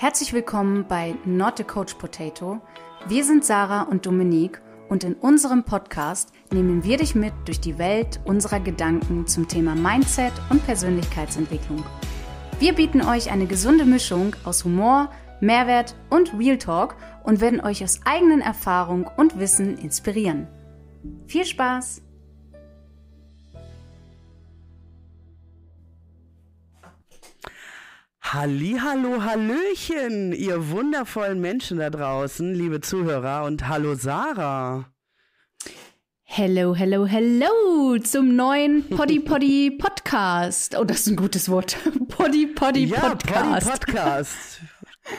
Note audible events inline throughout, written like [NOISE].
Herzlich willkommen bei Not the Coach Potato. Wir sind Sarah und Dominique und in unserem Podcast nehmen wir dich mit durch die Welt unserer Gedanken zum Thema Mindset und Persönlichkeitsentwicklung. Wir bieten euch eine gesunde Mischung aus Humor, Mehrwert und Real Talk und werden euch aus eigenen Erfahrung und Wissen inspirieren. Viel Spaß! Hallo, Hallöchen, ihr wundervollen Menschen da draußen, liebe Zuhörer und hallo Sarah. Hello, hello, hello zum neuen Poddy Poddy [LAUGHS] Podcast. Oh, das ist ein gutes Wort. [LAUGHS] Poddy Poddy Podcast. Ja, Poddy Podcast.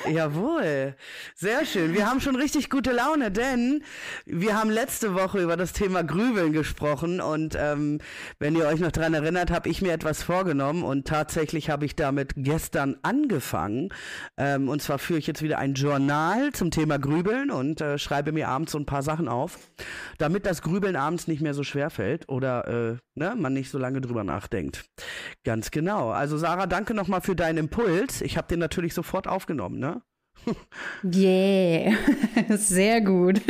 Jawohl, sehr schön. Wir haben schon richtig gute Laune, denn wir haben letzte Woche über das Thema Grübeln gesprochen und ähm, wenn ihr euch noch daran erinnert, habe ich mir etwas vorgenommen und tatsächlich habe ich damit gestern angefangen. Ähm, und zwar führe ich jetzt wieder ein Journal zum Thema Grübeln und äh, schreibe mir abends so ein paar Sachen auf, damit das Grübeln abends nicht mehr so schwer fällt oder äh, ne, man nicht so lange drüber nachdenkt. Ganz genau. Also Sarah, danke nochmal für deinen Impuls. Ich habe den natürlich sofort aufgenommen ne? Yeah, [LAUGHS] sehr gut.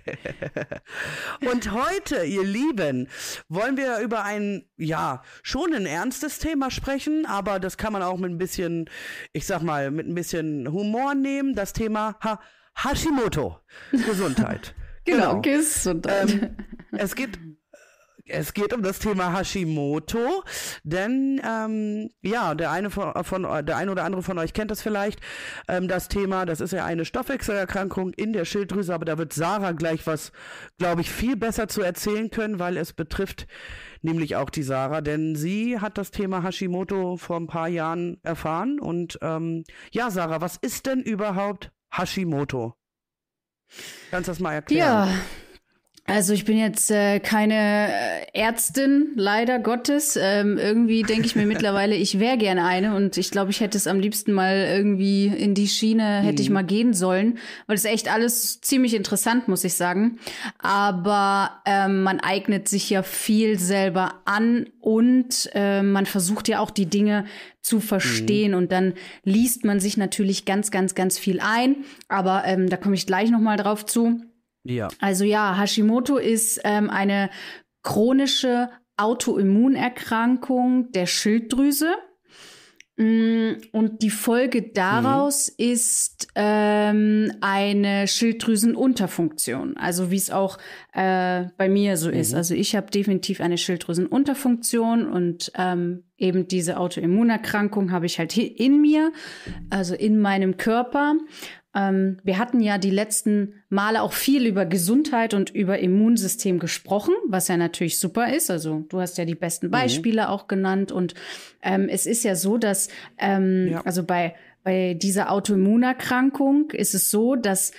[LAUGHS] Und heute, ihr Lieben, wollen wir über ein, ja, schon ein ernstes Thema sprechen, aber das kann man auch mit ein bisschen, ich sag mal, mit ein bisschen Humor nehmen. Das Thema ha Hashimoto, Gesundheit. [LAUGHS] genau, genau, Gesundheit. Ähm, es geht es geht um das Thema Hashimoto, denn ähm, ja, der eine von, von der eine oder andere von euch kennt das vielleicht. Ähm, das Thema, das ist ja eine Stoffwechselerkrankung in der Schilddrüse, aber da wird Sarah gleich was, glaube ich, viel besser zu erzählen können, weil es betrifft nämlich auch die Sarah, denn sie hat das Thema Hashimoto vor ein paar Jahren erfahren. Und ähm, ja, Sarah, was ist denn überhaupt Hashimoto? Kannst du das mal erklären? Ja. Also ich bin jetzt äh, keine äh, Ärztin, leider Gottes. Ähm, irgendwie denke ich mir mittlerweile, ich wäre gerne eine und ich glaube, ich hätte es am liebsten mal irgendwie in die Schiene, hätte mhm. ich mal gehen sollen, weil es echt alles ziemlich interessant, muss ich sagen. Aber ähm, man eignet sich ja viel selber an und äh, man versucht ja auch die Dinge zu mhm. verstehen. Mhm. Und dann liest man sich natürlich ganz, ganz, ganz viel ein. Aber ähm, da komme ich gleich nochmal drauf zu. Ja. Also ja, Hashimoto ist ähm, eine chronische Autoimmunerkrankung der Schilddrüse. Mm, und die Folge mhm. daraus mhm. ist ähm, eine Schilddrüsenunterfunktion, also wie es auch äh, bei mir so mhm. ist. Also ich habe definitiv eine Schilddrüsenunterfunktion und ähm, eben diese Autoimmunerkrankung habe ich halt in mir, also in meinem Körper. Ähm, wir hatten ja die letzten Male auch viel über Gesundheit und über Immunsystem gesprochen, was ja natürlich super ist. Also du hast ja die besten mhm. Beispiele mhm. auch genannt. Und ähm, es ist ja so, dass ähm, ja. also bei, bei dieser Autoimmunerkrankung ist es so, dass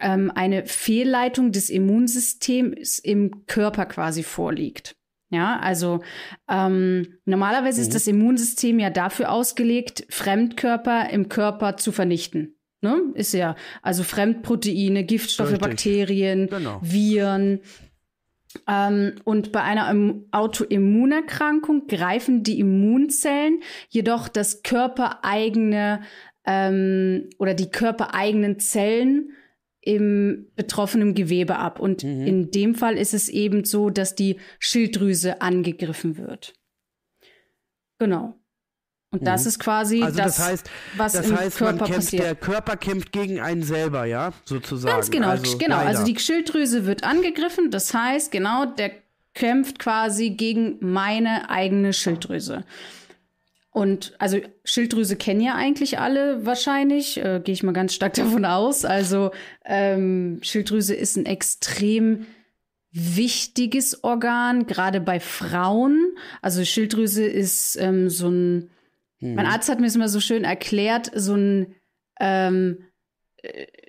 ähm, eine Fehlleitung des Immunsystems im Körper quasi vorliegt. Ja, also ähm, normalerweise mhm. ist das Immunsystem ja dafür ausgelegt, Fremdkörper im Körper zu vernichten. Ne? Ist ja. Also Fremdproteine, Giftstoffe, Richtig. Bakterien, genau. Viren. Ähm, und bei einer Autoimmunerkrankung greifen die Immunzellen jedoch das körpereigene ähm, oder die körpereigenen Zellen im betroffenen Gewebe ab. Und mhm. in dem Fall ist es eben so, dass die Schilddrüse angegriffen wird. Genau. Und das mhm. ist quasi also das, das heißt, was das im heißt, Körper kämpft, passiert. Der Körper kämpft gegen einen selber, ja, sozusagen. Ganz genau, also, genau. Also leider. Also die Schilddrüse wird angegriffen. Das heißt, genau, der kämpft quasi gegen meine eigene Schilddrüse. Und also Schilddrüse kennen ja eigentlich alle wahrscheinlich, äh, gehe ich mal ganz stark [LAUGHS] davon aus. Also ähm, Schilddrüse ist ein extrem wichtiges Organ, gerade bei Frauen. Also Schilddrüse ist ähm, so ein hm. Mein mhm. Arzt hat mir es immer so schön erklärt, so ein ähm,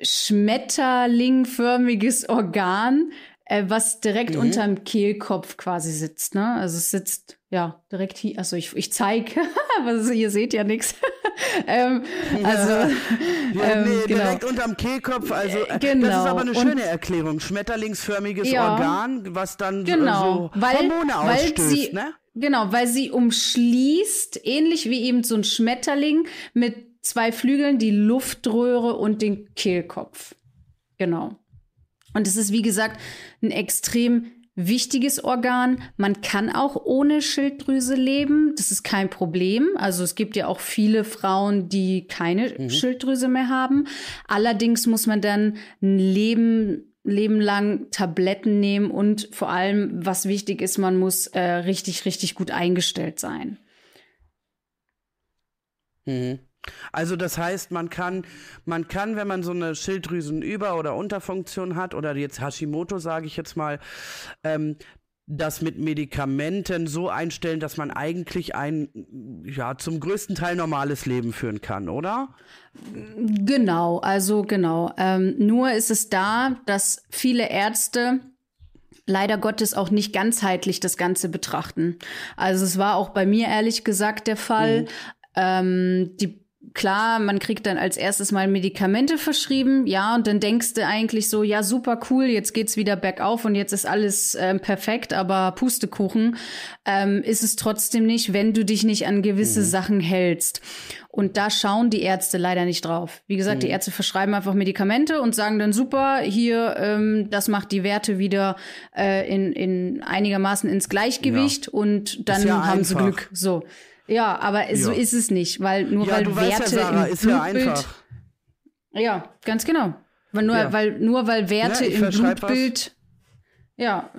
schmetterlingförmiges Organ, äh, was direkt mhm. unterm Kehlkopf quasi sitzt. Ne? Also es sitzt ja direkt hier. Also ich, ich zeige, [LAUGHS] also ihr seht ja nichts. [LAUGHS] ähm, also ja. Ja, [LAUGHS] nee, ähm, genau. direkt unterm Kehlkopf. Also äh, genau. das ist aber eine schöne Und, Erklärung. Schmetterlingsförmiges ja, Organ, was dann äh, genau, so weil, Hormone ausstößt, weil sie, ne? Genau, weil sie umschließt, ähnlich wie eben so ein Schmetterling mit zwei Flügeln, die Luftröhre und den Kehlkopf. Genau. Und es ist, wie gesagt, ein extrem wichtiges Organ. Man kann auch ohne Schilddrüse leben. Das ist kein Problem. Also es gibt ja auch viele Frauen, die keine mhm. Schilddrüse mehr haben. Allerdings muss man dann ein Leben Leben lang Tabletten nehmen und vor allem, was wichtig ist, man muss äh, richtig, richtig gut eingestellt sein. Mhm. Also das heißt, man kann, man kann, wenn man so eine Schilddrüsenüber- oder Unterfunktion hat oder jetzt Hashimoto, sage ich jetzt mal, ähm, das mit Medikamenten so einstellen, dass man eigentlich ein, ja, zum größten Teil normales Leben führen kann, oder? Genau, also genau. Ähm, nur ist es da, dass viele Ärzte leider Gottes auch nicht ganzheitlich das Ganze betrachten. Also es war auch bei mir ehrlich gesagt der Fall. Mhm. Ähm, die klar, man kriegt dann als erstes mal Medikamente verschrieben, ja, und dann denkst du eigentlich so, ja, super cool, jetzt geht's wieder bergauf und jetzt ist alles ähm, perfekt, aber Pustekuchen ähm, ist es trotzdem nicht, wenn du dich nicht an gewisse mhm. Sachen hältst. Und da schauen die Ärzte leider nicht drauf. Wie gesagt, mhm. die Ärzte verschreiben einfach Medikamente und sagen dann super, hier, ähm, das macht die Werte wieder äh, in, in einigermaßen ins Gleichgewicht ja. und dann ja haben einfach. sie Glück. So. Ja, aber ja. so ist es nicht, weil nur ja, weil du Werte weißt ja, Sarah, im ist Blutbild, ja einfach. Ja, ganz genau. Weil nur, ja. weil, nur weil Werte im Blutbild. Was. Ja,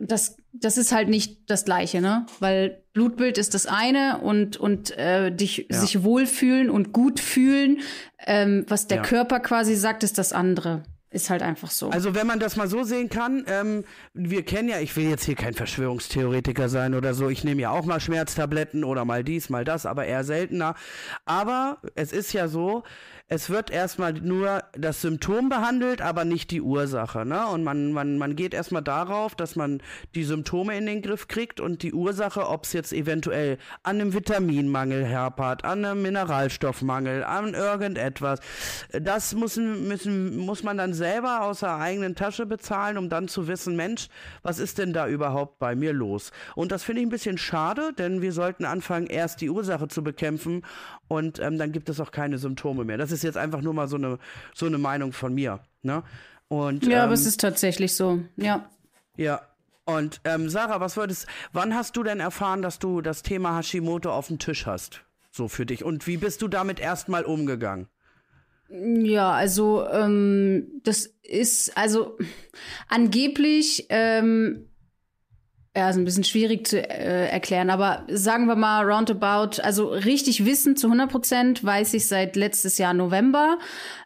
das, das ist halt nicht das Gleiche, ne? Weil Blutbild ist das eine und, und äh, dich sich wohlfühlen und gut fühlen, ähm, was der Körper quasi sagt, ist das andere. Ist halt einfach so. Also wenn man das mal so sehen kann, ähm, wir kennen ja, ich will jetzt hier kein Verschwörungstheoretiker sein oder so, ich nehme ja auch mal Schmerztabletten oder mal dies, mal das, aber eher seltener. Aber es ist ja so, es wird erstmal nur das Symptom behandelt, aber nicht die Ursache. Ne? Und man, man, man geht erstmal darauf, dass man die Symptome in den Griff kriegt und die Ursache, ob es jetzt eventuell an einem Vitaminmangel herpert, an einem Mineralstoffmangel, an irgendetwas. Das müssen, müssen, muss man dann selber aus der eigenen Tasche bezahlen, um dann zu wissen, Mensch, was ist denn da überhaupt bei mir los? Und das finde ich ein bisschen schade, denn wir sollten anfangen, erst die Ursache zu bekämpfen und ähm, dann gibt es auch keine Symptome mehr. Das ist ist jetzt einfach nur mal so eine, so eine Meinung von mir. Ne? Und, ja, ähm, aber es ähm, ist tatsächlich so, ja. Ja. Und ähm, Sarah, was würdest, wann hast du denn erfahren, dass du das Thema Hashimoto auf dem Tisch hast? So für dich. Und wie bist du damit erstmal umgegangen? Ja, also ähm, das ist, also angeblich ähm, ja, ist ein bisschen schwierig zu äh, erklären, aber sagen wir mal roundabout, also richtig wissen zu 100 Prozent weiß ich seit letztes Jahr November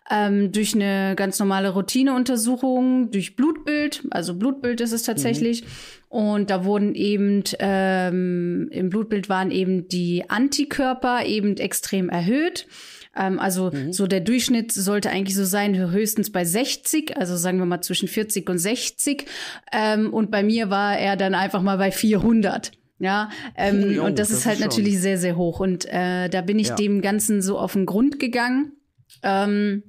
ähm, durch eine ganz normale Routineuntersuchung, durch Blutbild, also Blutbild ist es mhm. tatsächlich. Mhm. Und da wurden eben, ähm, im Blutbild waren eben die Antikörper eben extrem erhöht. Ähm, also mhm. so der Durchschnitt sollte eigentlich so sein, höchstens bei 60, also sagen wir mal zwischen 40 und 60. Ähm, und bei mir war er dann einfach mal bei 400. Ja, ähm, hm, jo, und das, das ist halt ist natürlich sehr, sehr hoch. Und äh, da bin ich ja. dem Ganzen so auf den Grund gegangen. Ähm,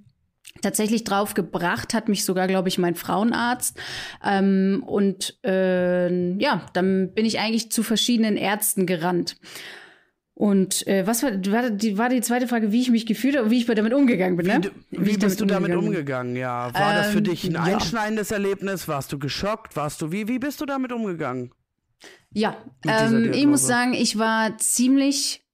tatsächlich drauf gebracht hat mich sogar, glaube ich, mein Frauenarzt. Ähm, und äh, ja, dann bin ich eigentlich zu verschiedenen Ärzten gerannt. Und äh, was war, war, die, war die zweite Frage, wie ich mich gefühlt habe und wie ich damit umgegangen bin? Ne? Wie, du, wie, wie bist du damit umgegangen? umgegangen? Ja, war ähm, das für ähm, dich ein ja. einschneidendes Erlebnis? Warst du geschockt? Warst du wie? Wie bist du damit umgegangen? Ja, ähm, ich muss sagen, ich war ziemlich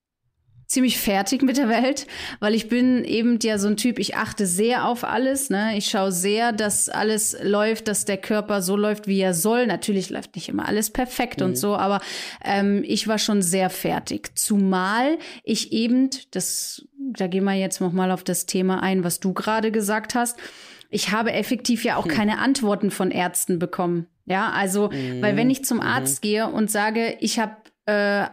ziemlich fertig mit der Welt, weil ich bin eben ja so ein Typ, ich achte sehr auf alles. Ne? Ich schaue sehr, dass alles läuft, dass der Körper so läuft, wie er soll. Natürlich läuft nicht immer alles perfekt mhm. und so, aber ähm, ich war schon sehr fertig. Zumal ich eben, das, da gehen wir jetzt nochmal auf das Thema ein, was du gerade gesagt hast. Ich habe effektiv ja auch hm. keine Antworten von Ärzten bekommen. Ja, also, mhm. weil wenn mhm. ich zum Arzt mhm. gehe und sage, ich habe äh,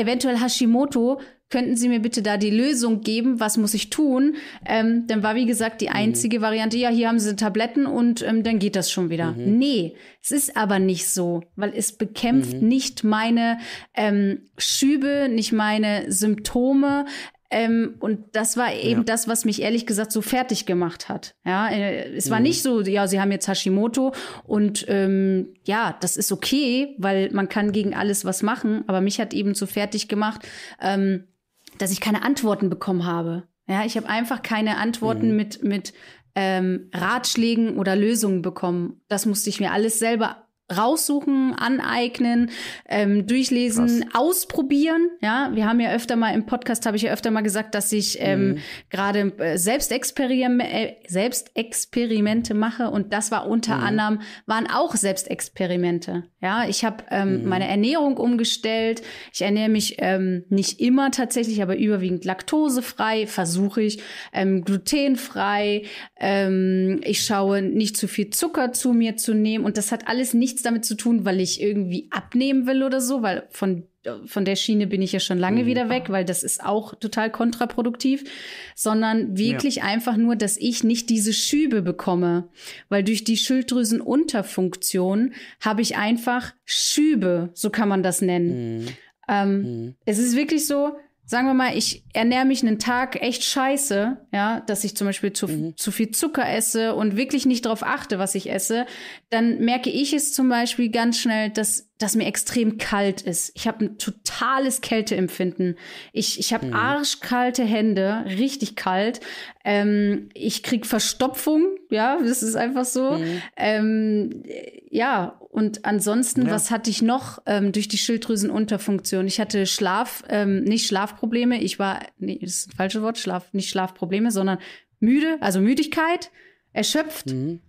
eventuell Hashimoto, könnten Sie mir bitte da die Lösung geben, was muss ich tun? Ähm, dann war, wie gesagt, die mhm. einzige mhm. Variante, ja, hier haben Sie Tabletten und ähm, dann geht das schon wieder. Mhm. Nee, es ist aber nicht so, weil es bekämpft mhm. nicht meine ähm, Schübe, nicht meine Symptome. Ähm, und das war eben ja. das, was mich ehrlich gesagt so fertig gemacht hat. Ja, äh, es war mhm. nicht so, ja, sie haben jetzt Hashimoto und ähm, ja, das ist okay, weil man kann gegen alles was machen. Aber mich hat eben so fertig gemacht. Ähm, dass ich keine Antworten bekommen habe. Ja, ich habe einfach keine Antworten mhm. mit, mit ähm, Ratschlägen oder Lösungen bekommen. Das musste ich mir alles selber raussuchen, aneignen, ähm, durchlesen, Krass. ausprobieren. Ja, wir haben ja öfter mal im Podcast habe ich ja öfter mal gesagt, dass ich ähm, mhm. gerade äh, Selbstexperim äh, Selbstexperimente mache und das war unter mhm. anderem waren auch Selbstexperimente. Ja, ich habe ähm, mhm. meine Ernährung umgestellt. Ich ernähre mich ähm, nicht immer tatsächlich, aber überwiegend laktosefrei versuche ich, ähm, glutenfrei. Ähm, ich schaue nicht zu viel Zucker zu mir zu nehmen und das hat alles nichts damit zu tun, weil ich irgendwie abnehmen will oder so, weil von von der Schiene bin ich ja schon lange mhm. wieder weg, weil das ist auch total kontraproduktiv, sondern wirklich ja. einfach nur, dass ich nicht diese Schübe bekomme, weil durch die Schilddrüsenunterfunktion habe ich einfach Schübe, so kann man das nennen. Mhm. Ähm, mhm. Es ist wirklich so, sagen wir mal, ich ernähre mich einen Tag echt scheiße, ja, dass ich zum Beispiel zu, mhm. zu viel Zucker esse und wirklich nicht darauf achte, was ich esse, dann merke ich es zum Beispiel ganz schnell, dass, dass mir extrem kalt ist. Ich habe ein totales Kälteempfinden. Ich, ich habe mhm. arschkalte Hände, richtig kalt. Ähm, ich krieg Verstopfung, ja, das ist einfach so. Mhm. Ähm, ja, und ansonsten, ja. was hatte ich noch ähm, durch die Schilddrüsenunterfunktion? Ich hatte Schlaf, ähm, nicht Schlafprobleme. Ich war, nee, das ist ein falsches Wort, Schlaf, nicht Schlafprobleme, sondern müde, also Müdigkeit, erschöpft. Mhm.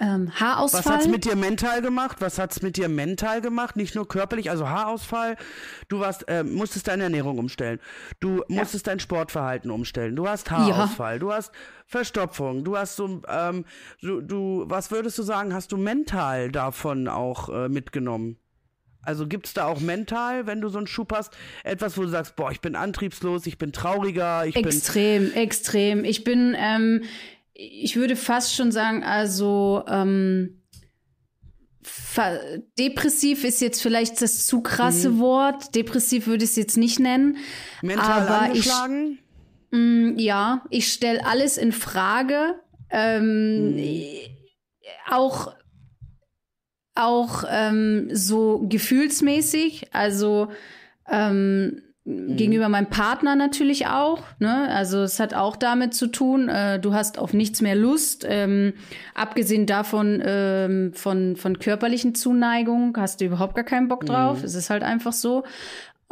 Ähm, Haarausfall. Was hat's mit dir mental gemacht? Was hat's mit dir mental gemacht? Nicht nur körperlich, also Haarausfall. Du warst, äh, musstest deine Ernährung umstellen. Du musstest ja. dein Sportverhalten umstellen. Du hast Haarausfall. Ja. Du hast Verstopfung. Du hast so, ähm, so, du, was würdest du sagen, hast du mental davon auch äh, mitgenommen? Also gibt es da auch mental, wenn du so einen Schub hast, etwas, wo du sagst, boah, ich bin antriebslos, ich bin trauriger, ich extrem, bin extrem, extrem. Ich bin ähm, ich würde fast schon sagen, also ähm, depressiv ist jetzt vielleicht das zu krasse mhm. Wort. Depressiv würde ich es jetzt nicht nennen. Mental aber angeschlagen? Ich, mm, mh, ja, ich stelle alles in Frage. Ähm, mhm. Auch auch ähm, so gefühlsmäßig. Also ähm, Mhm. Gegenüber meinem Partner natürlich auch. Ne? Also es hat auch damit zu tun, äh, du hast auf nichts mehr Lust. Ähm, abgesehen davon ähm, von, von körperlichen Zuneigung hast du überhaupt gar keinen Bock mhm. drauf. Mhm. Es ist halt einfach so.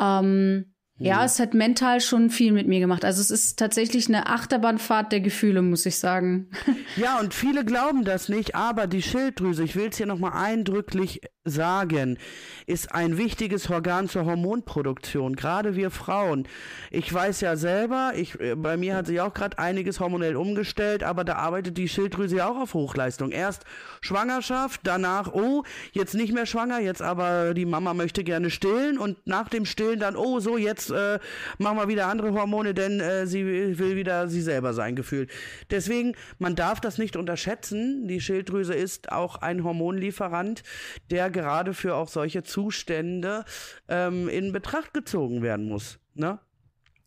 Ähm, mhm. ja, es hat mental schon viel mit mir gemacht. Also es ist tatsächlich eine Achterbahnfahrt der Gefühle, muss ich sagen. [LAUGHS] Ja, und viele glauben das nicht, aber die Schilddrüse, ich will es hier nochmal eindrücklich sagen, ist ein wichtiges Organ zur Hormonproduktion, gerade wir Frauen. Ich weiß ja selber, ich, bei mir hat sich auch gerade einiges hormonell umgestellt, aber da arbeitet die Schilddrüse ja auch auf Hochleistung. Erst Schwangerschaft, danach, oh, jetzt nicht mehr schwanger, jetzt aber die Mama möchte gerne stillen und nach dem Stillen dann, oh, so, jetzt äh, machen wir wieder andere Hormone, denn äh, sie will wieder sie selber sein, gefühlt. Deswegen, man darf das nicht unterschätzen. Die Schilddrüse ist auch ein Hormonlieferant, der gerade für auch solche Zustände ähm, in Betracht gezogen werden muss, ne?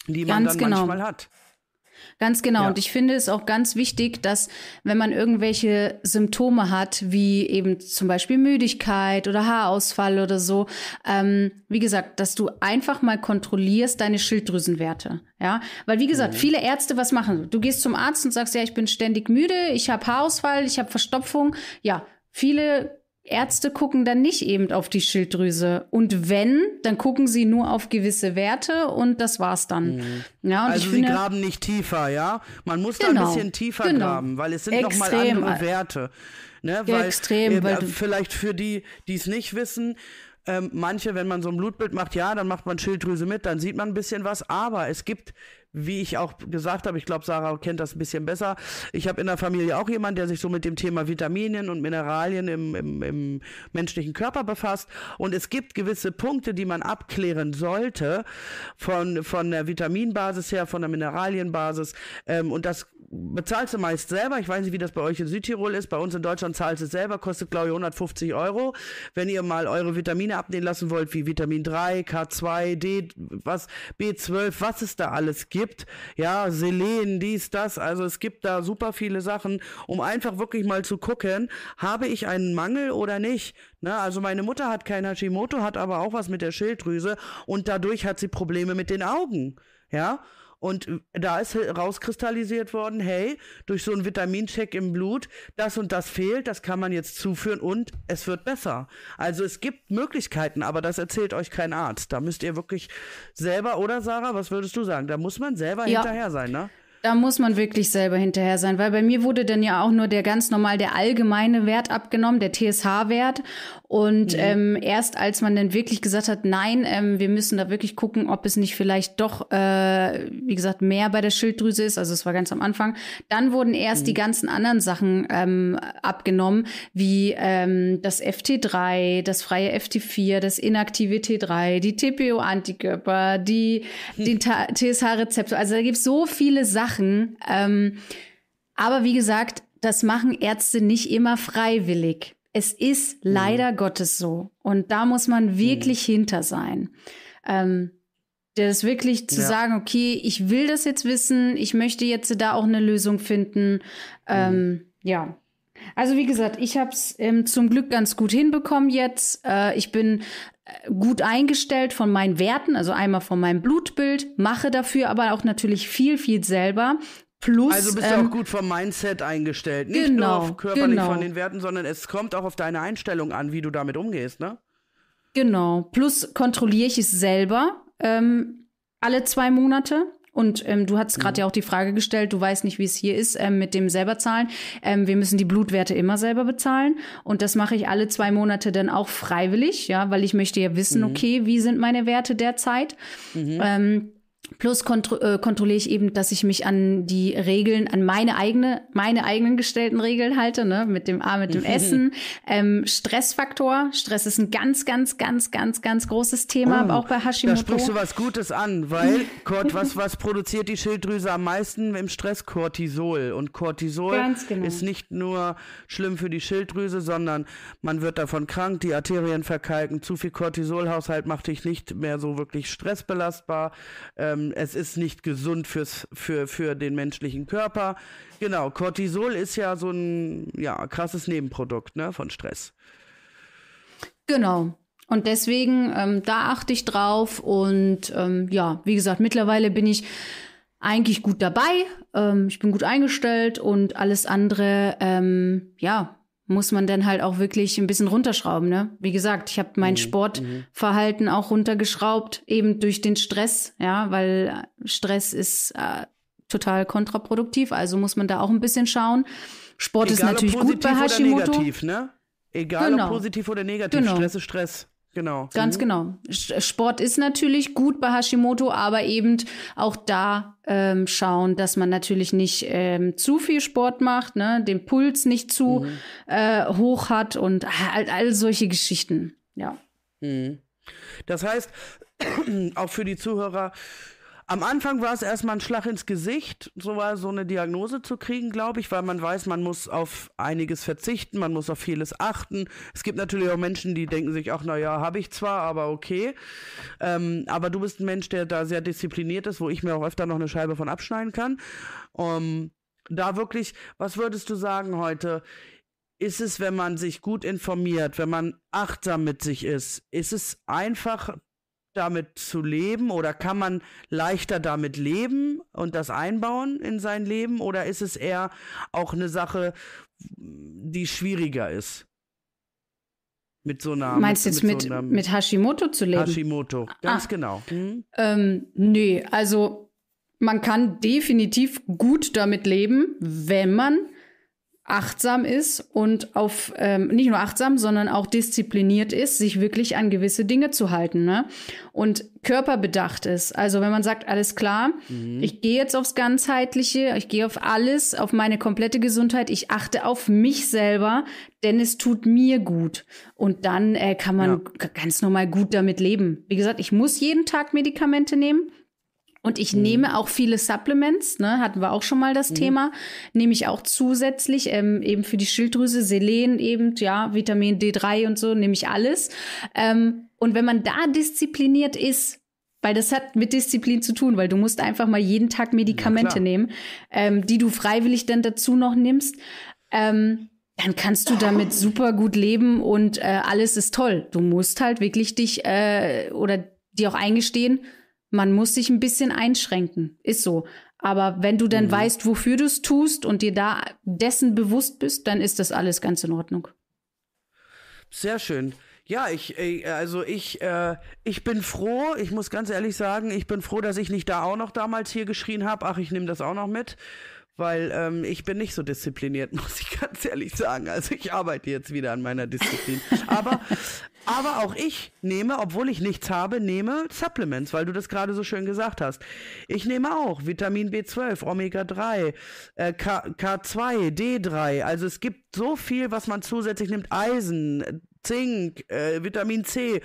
die man dann genau. manchmal hat. Ganz genau. Ja. Und ich finde es auch ganz wichtig, dass wenn man irgendwelche Symptome hat, wie eben zum Beispiel Müdigkeit oder Haarausfall oder so, ähm, wie gesagt, dass du einfach mal kontrollierst deine Schilddrüsenwerte. Ja, weil wie gesagt, mhm. viele Ärzte was machen. Du gehst zum Arzt und sagst, ja, ich bin ständig müde, ich habe Haarausfall, ich habe Verstopfung. Ja, viele Ärzte gucken dann nicht eben auf die Schilddrüse. Und wenn, dann gucken sie nur auf gewisse Werte und das war's dann. Mhm. Ja, also sie finde, graben nicht tiefer, ja? Man muss genau, da ein genau. bisschen tiefer genau. graben, weil es sind nochmal andere Werte. Ne? Ja, weil, extrem. Äh, weil vielleicht für die, die es nicht wissen, ähm, manche, wenn man so ein Blutbild macht, ja, dann macht man Schilddrüse mit, dann sieht man ein bisschen was, aber es gibt wie ich auch gesagt habe, ich glaube, Sarah kennt das ein bisschen besser. Ich habe in der Familie auch jemanden, der sich so mit dem Thema Vitaminen und Mineralien im, im, im menschlichen Körper befasst. Und es gibt gewisse Punkte, die man abklären sollte von, von der Vitaminbasis her, von der Mineralienbasis. Ähm, und das bezahlst du meist selber. Ich weiß nicht, wie das bei euch in Südtirol ist. Bei uns in Deutschland zahlst du es selber, kostet, glaube ich, 150 Euro. Wenn ihr mal eure Vitamine abnehmen lassen wollt, wie Vitamin 3, K2, D, was, B12, was es da alles gibt gibt. Ja, Selen, dies, das. Also es gibt da super viele Sachen, um einfach wirklich mal zu gucken, habe ich einen Mangel oder nicht. Ne? Also meine Mutter hat kein Hashimoto, hat aber auch was mit der Schilddrüse und dadurch hat sie Probleme mit den Augen. Ja. Und äh, da ist rauskristallisiert worden, hey, durch so einen Vitamincheck im Blut, das und das fehlt, das kann man jetzt zuführen und es wird besser. Also es gibt Möglichkeiten, aber das erzählt euch kein Arzt. Da müsst ihr wirklich selber, oder Sarah, was würdest du sagen? Da muss man selber ja. hinterher sein, ne? Da muss man wirklich selber hinterher sein, weil bei mir wurde dann ja auch nur der ganz normal der allgemeine Wert abgenommen, der TSH-Wert. Und mhm. ähm, erst als man dann wirklich gesagt hat, nein, ähm, wir müssen da wirklich gucken, ob es nicht vielleicht doch, äh, wie gesagt, mehr bei der Schilddrüse ist, also es war ganz am Anfang, dann wurden erst mhm. die ganzen anderen Sachen ähm, abgenommen, wie ähm, das FT3, das freie FT4, das inaktive T3, die TPO-Antikörper, die, [LAUGHS] die TSH-Rezeptor. Also da gibt es so viele Sachen machen. Ähm, aber wie gesagt, das machen Ärzte nicht immer freiwillig. Es ist mhm. leider mhm. Gottes so. Und da muss man mhm. wirklich mhm. hinter sein. Ähm, das wirklich zu ja. sagen, okay, ich will das jetzt wissen, ich möchte jetzt da auch eine Lösung finden. Ähm, mhm. ja. Also wie gesagt, ich habe es ähm, zum Glück ganz gut hinbekommen jetzt. Äh, ich bin gut eingestellt von meinen Werten, also einmal von meinem Blutbild, mache dafür aber auch natürlich viel, viel selber. Plus, also bist du ähm, auch gut vom Mindset eingestellt. Nicht genau, nur auf körperlich genau. von den Werten, sondern es kommt auch auf deine Einstellung an, wie du damit umgehst, ne? Genau. Plus kontrolliere ich es selber ähm, alle zwei Monate. Und ähm, du hast gerade mhm. ja auch die Frage gestellt, du weißt nicht, wie es hier ist ähm, mit dem selber zahlen. Ähm, wir müssen die Blutwerte immer selber bezahlen. Und das mache ich alle zwei Monate dann auch freiwillig, ja, weil ich möchte ja wissen, mhm. okay, wie sind meine Werte derzeit? Mhm. Ähm, Plus kontro äh, kontrolliere ich eben, dass ich mich an die Regeln, an meine eigene, meine eigenen gestellten Regeln halte, ne? Mit dem A, mit dem mhm. Essen. Ähm, Stressfaktor. Stress ist ein ganz, ganz, ganz, ganz, ganz großes Thema, oh, auch bei Hashimoto. Da sprichst du was Gutes an, weil [LAUGHS] Kurt, was, was produziert die Schilddrüse am meisten im Stress? Cortisol. Und Cortisol genau. ist nicht nur schlimm für die Schilddrüse, sondern man wird davon krank, die Arterien verkalken, zu viel Cortisolhaushalt macht dich nicht mehr so wirklich stressbelastbar. Ähm, ähm, es ist nicht gesund fürs, für, für den menschlichen Körper. Genau, Cortisol ist ja so ein ja, krasses Nebenprodukt ne, von Stress. Genau. Und deswegen, ähm, da achte ich drauf. Und ähm, ja, wie gesagt, mittlerweile bin ich eigentlich gut dabei. Ähm, ich bin gut eingestellt und alles andere, ähm, ja, muss man dann halt auch wirklich ein bisschen runterschrauben. Ne? Wie gesagt, ich habe mein mhm. Sportverhalten auch runtergeschraubt, eben durch den Stress, ja, weil äh, Stress ist äh, total kontraproduktiv, also muss man da auch ein bisschen schauen. Sport Egal, ist natürlich gut bei Hashimoto. Negativ, ne? Egal genau. ob positiv oder negativ, genau. Stress ist Stress. Genau. Ganz mhm. genau. Sport ist natürlich gut bei Hashimoto, aber eben auch da ähm, schauen, dass man natürlich nicht ähm, zu viel Sport macht, ne? den Puls nicht zu mhm. äh, hoch hat und all, all solche Geschichten. Ja. Mhm. Das heißt, [CLEARS THROAT] auch für die Zuhörer, am Anfang war es erstmal ein Schlag ins Gesicht, so war so eine Diagnose zu kriegen, glaube ich, weil man weiß, man muss auf einiges verzichten, man muss auf vieles achten. Es gibt natürlich auch Menschen, die denken sich, ach naja, habe ich zwar, aber okay. Ähm, aber du bist ein Mensch, der da sehr diszipliniert ist, wo ich mir auch öfter noch eine Scheibe von abschneiden kann. Ähm, da wirklich, was würdest du sagen heute? ist es, wenn man sich gut informiert, wenn man achtsam mit sich ist, ist es einfach damit zu leben oder kann man leichter damit leben und das einbauen in sein Leben oder ist es eher auch eine Sache, die schwieriger ist? Mit so einer. Meinst du jetzt mit, so einer, mit Hashimoto zu leben? Hashimoto, ganz ah. genau. Hm? Ähm, nee, also man kann definitiv gut damit leben, wenn man achtsam ist und auf ähm, nicht nur achtsam, sondern auch diszipliniert ist, sich wirklich an gewisse Dinge zu halten ne? und körperbedacht ist. Also wenn man sagt, alles klar, mhm. ich gehe jetzt aufs Ganzheitliche, ich gehe auf alles, auf meine komplette Gesundheit, ich achte auf mich selber, denn es tut mir gut. Und dann äh, kann man ja. ganz normal gut damit leben. Wie gesagt, ich muss jeden Tag Medikamente nehmen, und ich mhm. nehme auch viele Supplements, ne, hatten wir auch schon mal das mhm. Thema, nehme ich auch zusätzlich, ähm, eben für die Schilddrüse, Selen eben, ja, Vitamin D3 und so, nehme ich alles. Ähm, und wenn man da diszipliniert ist, weil das hat mit Disziplin zu tun, weil du musst einfach mal jeden Tag Medikamente ja, nehmen, ähm, die du freiwillig dann dazu noch nimmst. Ähm, dann kannst du damit super gut leben und äh, alles ist toll. Du musst halt wirklich dich äh, oder dir auch eingestehen, man muss sich ein bisschen einschränken. Ist so. Aber wenn du dann mhm. weißt, wofür du es tust und dir da dessen bewusst bist, dann ist das alles ganz in Ordnung. Sehr schön. Ja, ich, äh, also ich, äh, ich bin froh, ich muss ganz ehrlich sagen, ich bin froh, dass ich nicht da auch noch damals hier geschrien habe, ach, ich nehme das auch noch mit weil ähm, ich bin nicht so diszipliniert, [LAUGHS] muss ich ganz ehrlich sagen. Also ich arbeite jetzt wieder an meiner Disziplin. aber, aber auch ich nehme, obwohl ich nichts habe, nehme Supplements, weil du das gerade so schön gesagt hast. Ich nehme auch Vitamin B12, Omega 3, äh, K 2 D3. Also es gibt so viel, was man zusätzlich nimmt. Eisen, Zink, äh, Vitamin C,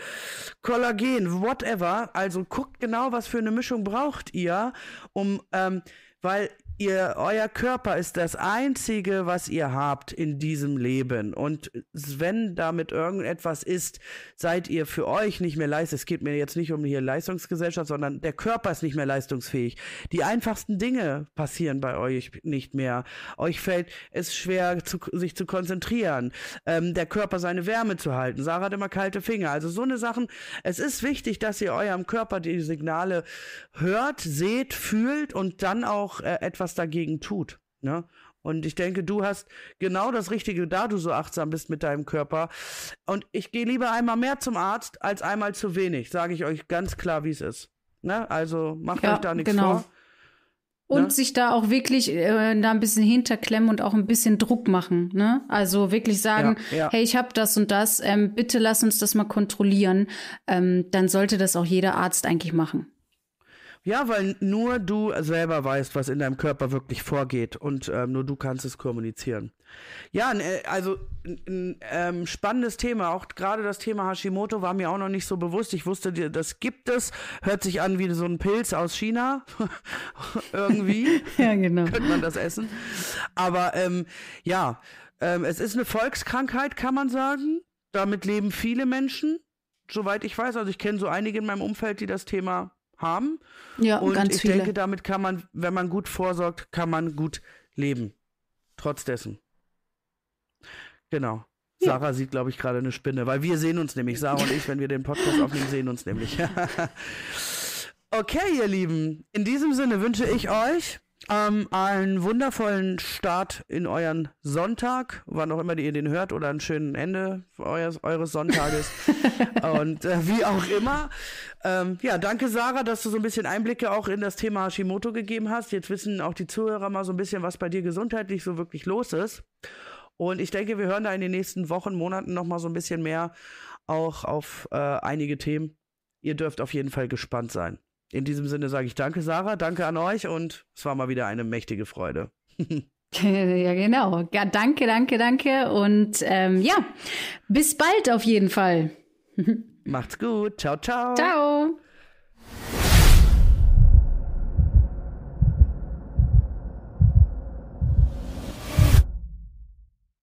Kollagen, whatever. Also guckt genau, was für eine Mischung braucht ihr, um, ähm, weil ihr, euer Körper ist das einzige, was ihr habt in diesem Leben. Und wenn damit irgendetwas ist, seid ihr für euch nicht mehr leist. Es geht mir jetzt nicht um hier Leistungsgesellschaft, sondern der Körper ist nicht mehr leistungsfähig. Die einfachsten Dinge passieren bei euch nicht mehr. Euch fällt es schwer, zu, sich zu konzentrieren. Ähm, der Körper seine Wärme zu halten. Sarah hat immer kalte Finger. Also so eine Sachen. Es ist wichtig, dass ihr eurem Körper die Signale hört, seht, fühlt und dann auch äh, etwas was dagegen tut. Ne? Und ich denke, du hast genau das Richtige, da du so achtsam bist mit deinem Körper. Und ich gehe lieber einmal mehr zum Arzt als einmal zu wenig, sage ich euch ganz klar, wie es ist. Ne? Also macht ja, euch da nichts genau. vor. Ne? Und ne? sich da auch wirklich äh, da ein bisschen hinterklemmen und auch ein bisschen Druck machen. Ne? Also wirklich sagen, ja, ja. hey, ich habe das und das, ähm, bitte lass uns das mal kontrollieren. Ähm, dann sollte das auch jeder Arzt eigentlich machen. Ja, weil nur du selber weißt, was in deinem Körper wirklich vorgeht und ähm, nur du kannst es kommunizieren. Ja, äh, also ein ähm, spannendes Thema. Auch gerade das Thema Hashimoto war mir auch noch nicht so bewusst. Ich wusste, das gibt es. Hört sich an wie so ein Pilz aus China. [LAUGHS] Irgendwie. [LAUGHS] ja, genau. Könnte man das essen. Aber ähm, ja, ähm, es ist eine Volkskrankheit, kann man sagen. Damit leben viele Menschen, soweit ich weiß. Also ich kenne so einige in meinem Umfeld, die das Thema haben. Ja, und ganz ich viele. denke, damit kann man, wenn man gut vorsorgt, kann man gut leben. Trotz dessen. Genau. Ja. Sarah sieht, glaube ich, gerade eine Spinne, weil wir sehen uns nämlich, Sarah und ich, wenn wir den Podcast [LAUGHS] aufnehmen, sehen uns nämlich. [LAUGHS] okay, ihr Lieben, in diesem Sinne wünsche ich euch ähm, einen wundervollen Start in euren Sonntag, wann auch immer ihr den hört, oder ein schönen Ende eures, eures Sonntages [LAUGHS] und äh, wie auch immer. Ähm, ja, danke Sarah, dass du so ein bisschen Einblicke auch in das Thema Hashimoto gegeben hast. Jetzt wissen auch die Zuhörer mal so ein bisschen, was bei dir gesundheitlich so wirklich los ist. Und ich denke, wir hören da in den nächsten Wochen, Monaten nochmal so ein bisschen mehr auch auf äh, einige Themen. Ihr dürft auf jeden Fall gespannt sein. In diesem Sinne sage ich danke, Sarah, danke an euch und es war mal wieder eine mächtige Freude. [LAUGHS] [LAUGHS] ja, genau. Ja, danke, danke, danke. Und ähm, ja, bis bald auf jeden Fall. [LAUGHS] Macht's gut. Ciao, ciao. Ciao.